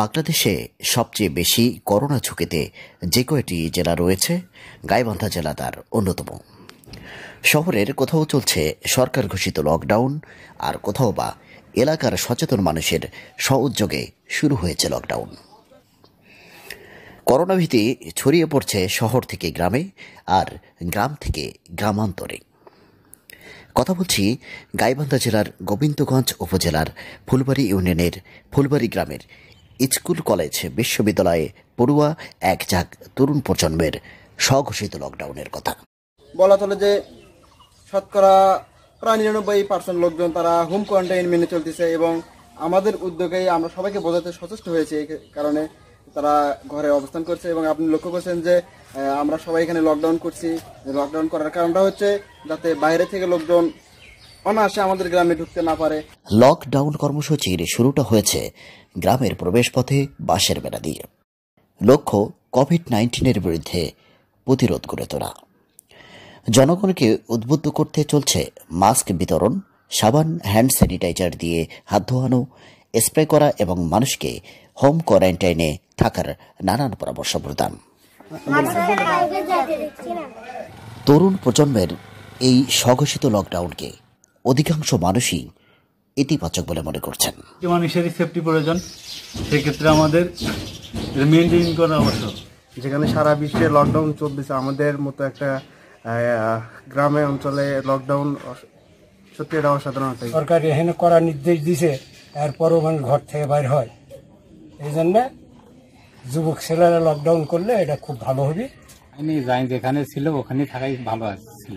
বাংলাদেশে সবচেয়ে বেশি করোনা ঝুঁকিতে যে কয়টি জেলা রয়েছে গাইবান্ধা জেলা তার অন্যতম শহরের কোথাও চলছে সরকার ঘোষিত লকডাউন আর কোথাও বা এলাকার সচেতন মানুষের সহযোগে শুরু হয়েছে লকডাউন করোনা ভীতি ছড়িয়ে পড়ছে শহর থেকে গ্রামে আর গ্রাম থেকে গ্রামান্তরে কথা বলছি গাইবান্ধা জেলার গোবিন্দগঞ্জ উপজেলার ফুলবাড়ি ইউনিয়নের ফুলবাড়ি গ্রামের স্কুল কলেজ বিশ্ববিদ্যালয়ে পড়ুয়া এক ঝাঁক তরুণ প্রজন্মের স্বঘোষিত লকডাউনের কথা বলা চলে যে শতকরা প্রায় নিরানব্বই পার্সেন্ট লোকজন তারা হোম কোয়ারেন্টাইন মেনে চলতেছে এবং আমাদের উদ্যোগে আমরা সবাইকে বোঝাতে সচেষ্ট হয়েছে এই কারণে তারা ঘরে অবস্থান করছে এবং আপনি লক্ষ্য করছেন যে আমরা সবাই এখানে লকডাউন করছি লকডাউন করার কারণটা হচ্ছে যাতে বাইরে থেকে লোকজন অনায়াসে আমাদের গ্রামে ঢুকতে না পারে লকডাউন কর্মসূচির শুরুটা হয়েছে গ্রামের প্রবেশপথে বাঁশের বেড়া দিয়ে লক্ষ্য কোভিড নাইন্টিনের বিরুদ্ধে প্রতিরোধ গড়ে তোলা জনগণকে উদ্বুদ্ধ করতে চলছে মাস্ক বিতরণ সাবান হ্যান্ড স্যানিটাইজার দিয়ে হাত ধোয়ানো স্প্রে করা এবং মানুষকে হোম কোয়ারেন্টাইনে থাকার নানান পরামর্শ প্রদান তরুণ প্রজন্মের এই স্বঘোষিত লকডাউনকে অধিকাংশ মানুষই ইতিবাচক বলে মনে করছেন মানুষেরই সেফটি প্রয়োজন সেক্ষেত্রে আমাদের মেনটেন করা আবশ্যক যেখানে সারা বিশ্বে লকডাউন চলতেছে আমাদের মতো একটা গ্রামে অঞ্চলে লকডাউন সত্যি এটা অসাধারণ সরকার এখানে করার নির্দেশ দিছে এরপরও মানুষ ঘর থেকে বাইর হয় এই জন্যে যুবক ছেলেরা লকডাউন করলে এটা খুব ভালো হবে আমি যাই যেখানে ছিল ওখানে থাকাই ভালো ছিল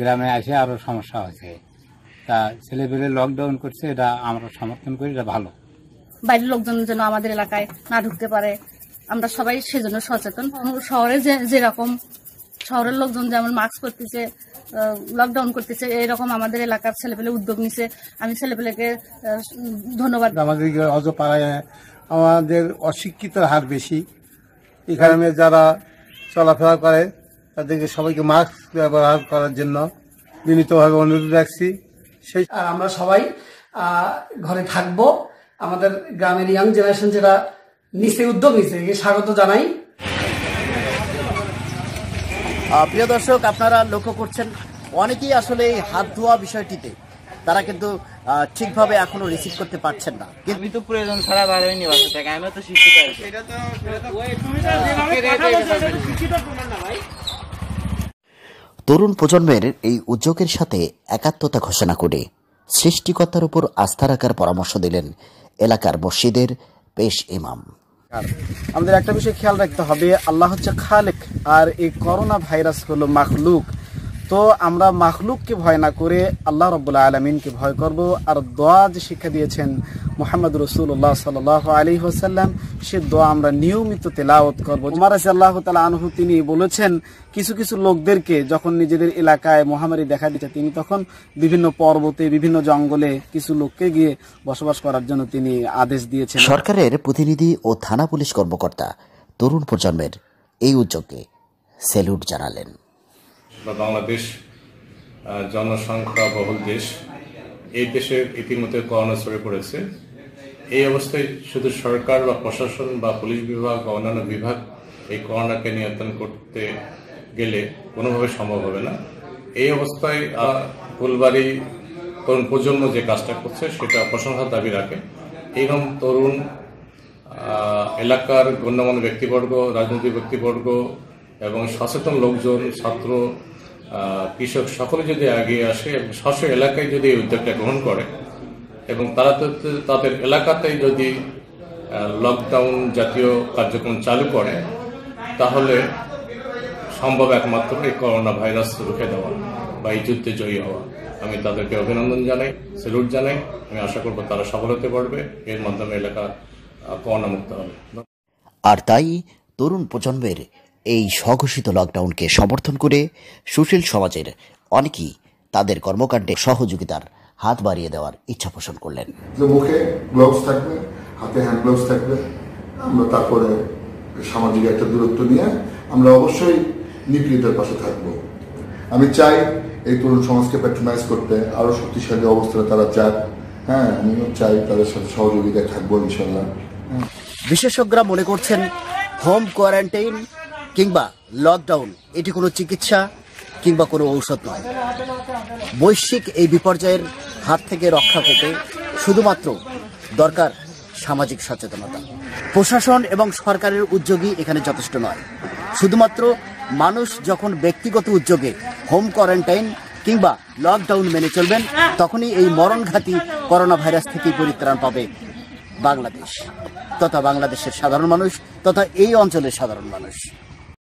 গ্রামে আসে আরও সমস্যা হয়েছে তা ছেলেপেলে লকডাউন করছে এটা আমরা সমর্থন করি এটা ভালো বাইরের লোকজন যেন আমাদের এলাকায় না ঢুকতে পারে আমরা সবাই সেজন্য সচেতন শহরে যে যেরকম শহরের লোকজন যেমন মাস্ক করতেছে লকডাউন করতেছে এরকম আমাদের এলাকার ছেলেপেলে উদ্যোগ নিছে আমি ছেলেপেলেকে ধন্যবাদ আমাদের অজপাড়ায় আমাদের অশিক্ষিত হার বেশি এখানে যারা চলাফেরা করে তাদেরকে সবাইকে মাস্ক ব্যবহার করার জন্য বিনীতভাবে অনুরোধ রাখছি সেই আর আমরা সবাই ঘরে থাকব আমাদের গ্রামের ইয়াং জেনারেশন যেটা নিচে উদ্যোগ নিচে স্বাগত জানাই প্রিয় দর্শক আপনারা লক্ষ্য করছেন অনেকেই আসলে এই হাত ধোয়া বিষয়টিতে তারা কিন্তু ঠিকভাবে এখনো রিসিভ করতে পারছেন না আমি তো প্রয়োজন ছাড়া বার হয়নি বাসা থেকে আমি তো শিখতে পারি তরুণ প্রজন্মের এই উদ্যোগের সাথে একাত্মতা ঘোষণা করে সৃষ্টিকর্তার উপর আস্থা রাখার পরামর্শ দিলেন এলাকার মসজিদের পেশ ইমাম আমাদের একটা বিষয় খেয়াল রাখতে হবে আল্লাহ হচ্ছে খালেক আর এই করোনা ভাইরাস হলো মাখলুক তো আমরা মাহলুককে ভয় না করে আল্লাহ রবুল্লা আলমিনকে ভয় করব আর দোয়া যে শিক্ষা দিয়েছেন মোহাম্মদ রসুল্লাহ সাল আলী হোসাল্লাম সে দোয়া আমরা নিয়মিত তেলাওত করবো উমার আল্লাহ তালা আনহু তিনি বলেছেন কিছু কিছু লোকদেরকে যখন নিজেদের এলাকায় মহামারী দেখা দিচ্ছে তিনি তখন বিভিন্ন পর্বতে বিভিন্ন জঙ্গলে কিছু লোককে গিয়ে বসবাস করার জন্য তিনি আদেশ দিয়েছেন সরকারের প্রতিনিধি ও থানা পুলিশ কর্মকর্তা তরুণ প্রজন্মের এই উদ্যোগে সেলুট জানালেন বা বাংলাদেশ জনসংখ্যা বহুল দেশ এই দেশে ইতিমধ্যে করোনা ছড়ে পড়েছে এই অবস্থায় শুধু সরকার বা প্রশাসন বা পুলিশ বিভাগ বা অন্যান্য বিভাগ এই করোনাকে নিয়ন্ত্রণ করতে গেলে কোনোভাবে সম্ভব হবে না এই অবস্থায় ফুলবাড়ি তরুণ প্রজন্ম যে কাজটা করছে সেটা প্রশংসার দাবি রাখে এইরকম তরুণ এলাকার গণ্যমান্য ব্যক্তিবর্গ রাজনৈতিক ব্যক্তিবর্গ এবং সচেতন লোকজন ছাত্র কৃষক সকলে যদি এগিয়ে আসে এবং এলাকায় যদি এই উদ্যোগটা গ্রহণ করে এবং তারা তো তাদের এলাকাতেই যদি লকডাউন জাতীয় কার্যক্রম চালু করে তাহলে সম্ভব একমাত্র এই করোনা ভাইরাস রুখে দেওয়া বা এই যুদ্ধে জয়ী হওয়া আমি তাদেরকে অভিনন্দন জানাই সেলুট জানাই আমি আশা করব তারা সফল হতে পারবে এর মাধ্যমে এলাকা করোনা মুক্ত হবে আর তাই তরুণ প্রজন্মের এই স্বঘোষিত লকডাউনকে সমর্থন করে সুশীল সমাজের অনেকেই তাদের কর্মকাণ্ডে সহযোগিতার হাত বাড়িয়ে দেওয়ার ইচ্ছা পোষণ করলেন মুখে গ্লোভস থাকবে হাতে হ্যান্ড গ্লোভস থাকবে আমরা তারপরে সামাজিক একটা দূরত্ব নিয়ে আমরা অবশ্যই নিপীড়িতের পাশে থাকব আমি চাই এই তরুণ সমাজকে প্যাট্রোনাইজ করতে আরও শক্তিশালী অবস্থায় তারা যাক হ্যাঁ আমিও চাই তাদের সাথে সহযোগিতায় থাকবো ইনশাল্লাহ বিশেষজ্ঞরা মনে করছেন হোম কোয়ারেন্টাইন কিংবা লকডাউন এটি কোনো চিকিৎসা কিংবা কোনো ঔষধ নয় বৈশ্বিক এই বিপর্যয়ের হাত থেকে রক্ষা পেতে শুধুমাত্র দরকার সামাজিক সচেতনতা প্রশাসন এবং সরকারের উদ্যোগই এখানে যথেষ্ট নয় শুধুমাত্র মানুষ যখন ব্যক্তিগত উদ্যোগে হোম কোয়ারেন্টাইন কিংবা লকডাউন মেনে চলবেন তখনই এই মরণঘাতী করোনা ভাইরাস থেকে পরিত্রাণ পাবে বাংলাদেশ তথা বাংলাদেশের সাধারণ মানুষ তথা এই অঞ্চলের সাধারণ মানুষ